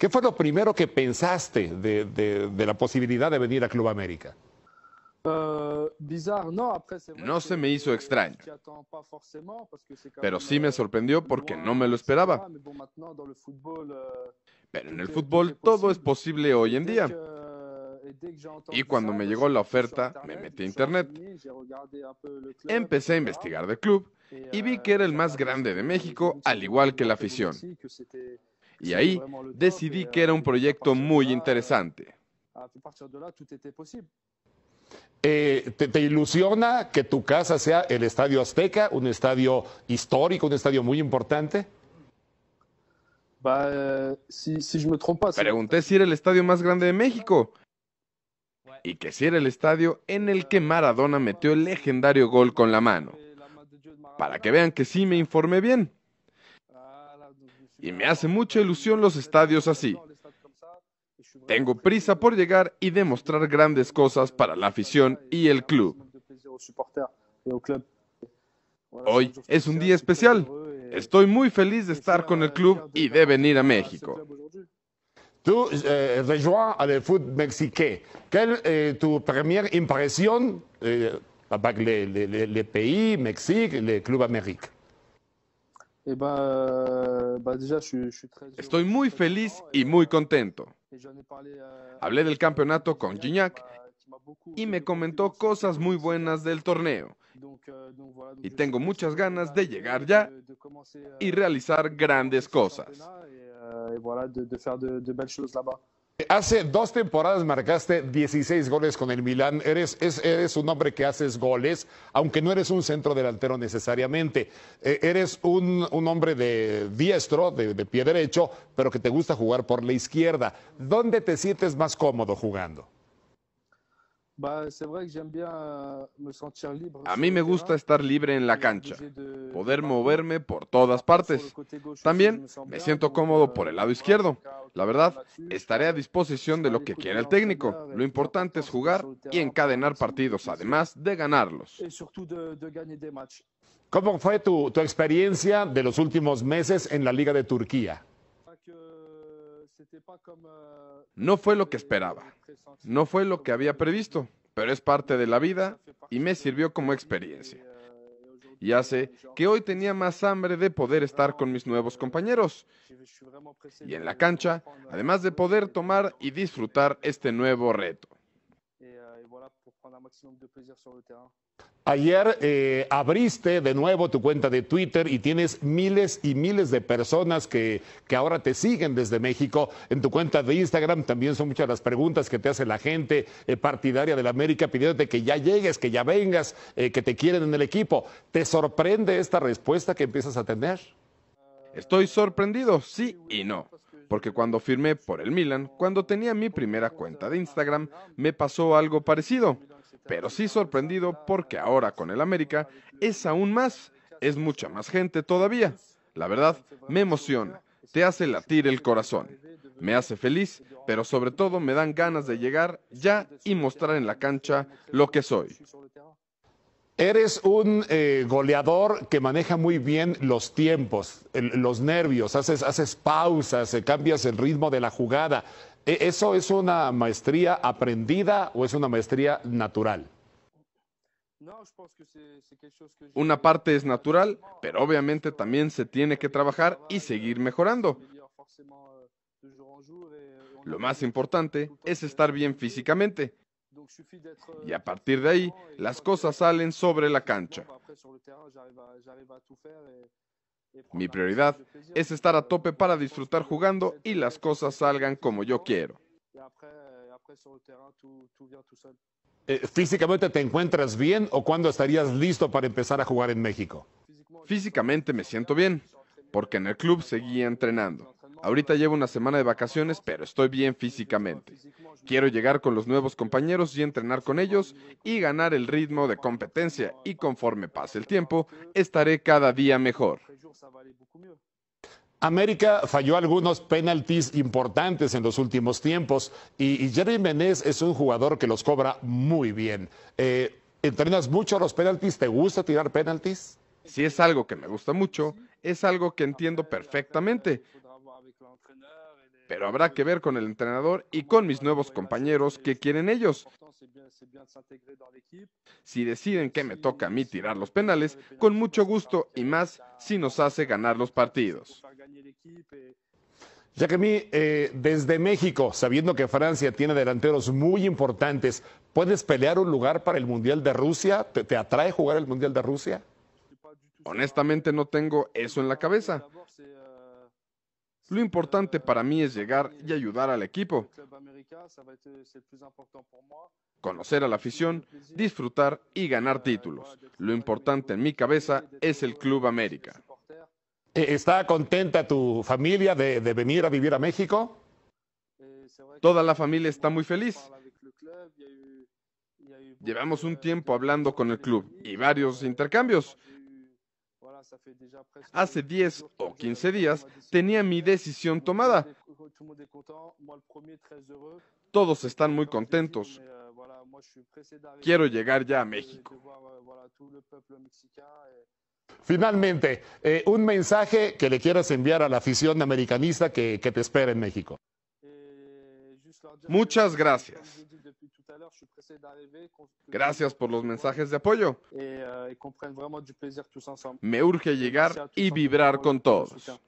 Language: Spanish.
¿Qué fue lo primero que pensaste de, la posibilidad de venir a Club América? Eh, no se me hizo extraño, pero sí me euh, sorprendió porque no me lo esperaba. Euh, pero en el fútbol todo es posible hoy en día. Euh, y cuando me llegó la oferta, me metí a internet. Empecé a investigar del club y vi que era el más grande de México, al igual que la afición y ahí decidí que era un proyecto muy interesante. Ah, e eh, te, ilusiona que tu casa sea el Estadio Azteca, un estadio histórico, un estadio muy importante? Eh, Pregunté si era el estadio más grande de México y que si era el estadio en el que Maradona metió el legendario gol con la mano. Para que vean que sí me informé bien y me hace mucha ilusión los estadios así. Tengo prisa por llegar y demostrar grandes cosas para la afición y el club. Hoy es un día especial. Estoy muy feliz de estar con el club y de venir a México. Tú eh, al fútbol mexicano. ¿Cuál es eh, tu primera impresión el país, México, el Club América? Eh, Estoy muy feliz y muy contento. Euh, euh, Hablé del campeonato con Gignac y me comentó cosas muy buenas del torneo. Euh, y tengo muchas ganas de llegar ya y realizar grandes cosas. Hace dos temporadas marcaste 16 goles con el Milan Eres, es, eres un hombre que haces goles, aunque no eres un centro delantero necesariamente. Eh, eres un, hombre de diestro, de, de, pie derecho, pero que te gusta jugar por la izquierda. ¿Dónde te sientes más cómodo jugando? A mí me gusta estar libre en la cancha, poder moverme por todas partes. También me siento cómodo euh, por el lado izquierdo, la verdad, estaré a disposición de lo que quiera el técnico. Lo importante es jugar y encadenar partidos, además de ganarlos. ¿Cómo fue tu, tu experiencia de los últimos meses en la Liga de Turquía? Euh, euh, no fue lo que esperaba, no fue lo que había previsto, pero es parte de la vida y me sirvió como experiencia y hace que hoy tenía más hambre de poder estar con mis nuevos compañeros y en la cancha, además de poder tomar y disfrutar este nuevo reto. Ayer eh, abriste de nuevo tu cuenta de Twitter y tienes miles y miles de personas que, que, ahora te siguen desde México. En tu cuenta de Instagram también son muchas las preguntas que te hace la gente eh, partidaria de la América pidiéndote que ya llegues, que ya vengas, eh, que te quieren en el equipo. ¿Te sorprende esta respuesta que empiezas a tener? Estoy sorprendido, sí y no porque cuando firmé por el Milan, cuando tenía mi primera cuenta de Instagram, me pasó algo parecido pero sí sorprendido porque ahora con el América es aún más, es mucha más gente todavía. La verdad, me emociona, te hace latir el corazón. Me hace feliz, pero sobre todo me dan ganas de llegar ya y mostrar en la cancha lo que soy. Eres un eh, goleador que maneja muy bien los tiempos, los nervios, haces, haces pausas, eh, cambias el ritmo de la jugada. ¿E-, ¿Eso es una maestría aprendida o es una maestría natural? Una parte es natural, pero obviamente también se tiene que trabajar y seguir mejorando. Lo más importante es estar bien físicamente. Y a partir de ahí, las cosas salen sobre la cancha. Mi prioridad es estar a tope para disfrutar jugando y las cosas salgan como yo quiero. Eh, ¿Físicamente te encuentras bien o cuándo estarías listo para empezar a jugar en México? Físicamente me siento bien, porque en el club seguía entrenando. Ahorita llevo una semana de vacaciones, pero estoy bien físicamente. Quiero llegar con los nuevos compañeros y entrenar con ellos y ganar el ritmo de competencia y conforme pase el tiempo, estaré cada día mejor. América falló algunos penaltis importantes en los últimos tiempos y, Jerry Menez es un jugador que los cobra muy bien. Eh, ¿Entrenas mucho los penaltis? ¿Te gusta tirar penaltis? Sí, es algo que me gusta mucho, es algo que entiendo perfectamente pero habrá que ver con el entrenador y con mis nuevos compañeros que quieren ellos. Si deciden que me toca a mí tirar los penales, con mucho gusto y más si nos hace ganar los partidos. Jacquemí, eh, desde México, sabiendo que Francia tiene delanteros muy importantes, ¿puedes pelear un lugar para el Mundial de Rusia? te atrae jugar el Mundial de Rusia? Honestamente no tengo eso en la cabeza. Lo importante para mí es llegar y ayudar al equipo, conocer a la afición, disfrutar y ganar títulos. Lo importante en mi cabeza es el Club América. Eh, ¿Está contenta tu familia de, venir a vivir a México? Toda la familia está muy feliz. Llevamos un tiempo hablando con el club y varios intercambios. Hace 10 o 15 días tenía mi decisión tomada. Todos están muy contentos. Euh, Quiero llegar ya a México. Euh, Finalmente, eh, un mensaje que le quieras enviar a la afición americanista que te espera en México. Muchas gracias. Gracias por los mensajes de apoyo. Euh, Me urge llegar y vibrar con todos.